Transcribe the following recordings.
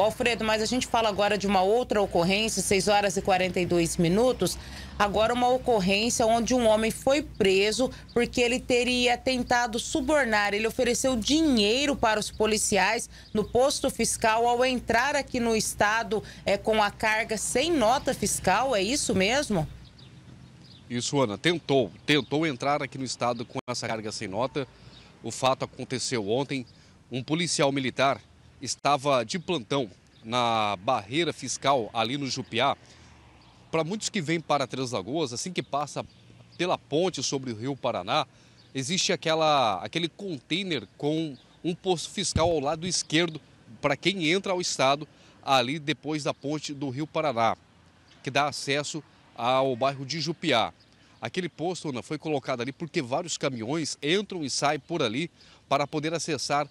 O Alfredo, mas a gente fala agora de uma outra ocorrência, 6 horas e 42 minutos. Agora, uma ocorrência onde um homem foi preso porque ele teria tentado subornar. Ele ofereceu dinheiro para os policiais no posto fiscal ao entrar aqui no estado é, com a carga sem nota fiscal. É isso mesmo? Isso, Ana. Tentou. Tentou entrar aqui no estado com essa carga sem nota. O fato aconteceu ontem. Um policial militar estava de plantão na barreira fiscal ali no Jupiá. Para muitos que vêm para Três Lagoas, assim que passa pela ponte sobre o Rio Paraná, existe aquela, aquele container com um posto fiscal ao lado esquerdo para quem entra ao estado ali depois da ponte do Rio Paraná, que dá acesso ao bairro de Jupiá. Aquele posto foi colocado ali porque vários caminhões entram e saem por ali para poder acessar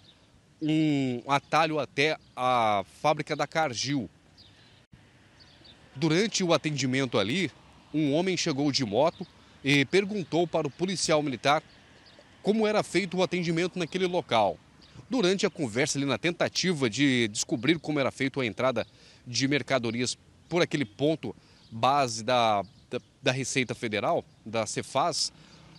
um atalho até a fábrica da Cargill. Durante o atendimento ali, um homem chegou de moto e perguntou para o policial militar como era feito o atendimento naquele local. Durante a conversa ali, na tentativa de descobrir como era feito a entrada de mercadorias por aquele ponto base da, da, da Receita Federal, da Cefaz,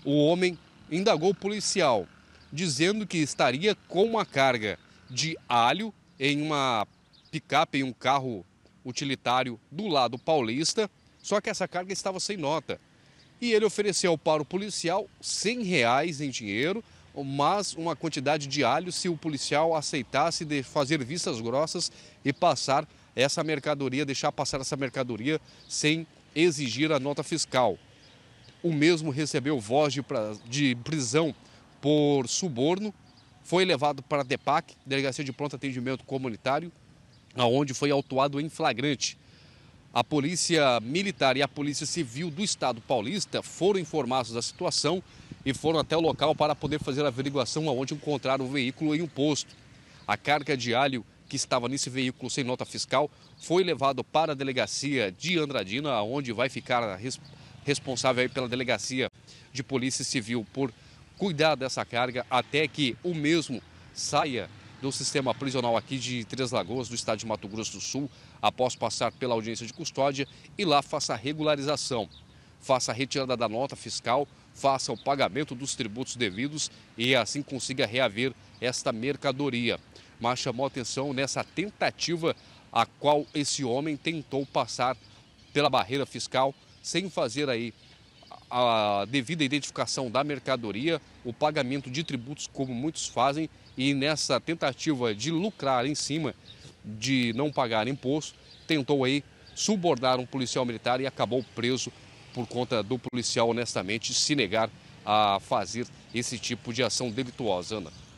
o homem indagou o policial dizendo que estaria com uma carga de alho em uma picape, em um carro utilitário do lado paulista, só que essa carga estava sem nota. E ele ofereceu para o policial 100 reais em dinheiro, mas uma quantidade de alho se o policial aceitasse de fazer vistas grossas e passar essa mercadoria, deixar passar essa mercadoria sem exigir a nota fiscal. O mesmo recebeu voz de, pra... de prisão por suborno, foi levado para a DEPAC, Delegacia de Pronto Atendimento Comunitário, aonde foi autuado em flagrante. A Polícia Militar e a Polícia Civil do Estado paulista foram informados da situação e foram até o local para poder fazer a averiguação aonde encontraram o veículo em um posto. A carga de alho que estava nesse veículo sem nota fiscal foi levado para a delegacia de Andradina, onde vai ficar responsável pela delegacia de Polícia Civil por cuidar dessa carga até que o mesmo saia do sistema prisional aqui de Três Lagoas, do estado de Mato Grosso do Sul, após passar pela audiência de custódia e lá faça a regularização, faça a retirada da nota fiscal, faça o pagamento dos tributos devidos e assim consiga reaver esta mercadoria. Mas chamou atenção nessa tentativa a qual esse homem tentou passar pela barreira fiscal sem fazer aí a devida identificação da mercadoria, o pagamento de tributos, como muitos fazem, e nessa tentativa de lucrar em cima de não pagar imposto, tentou aí subornar um policial militar e acabou preso por conta do policial honestamente se negar a fazer esse tipo de ação delituosa, Ana.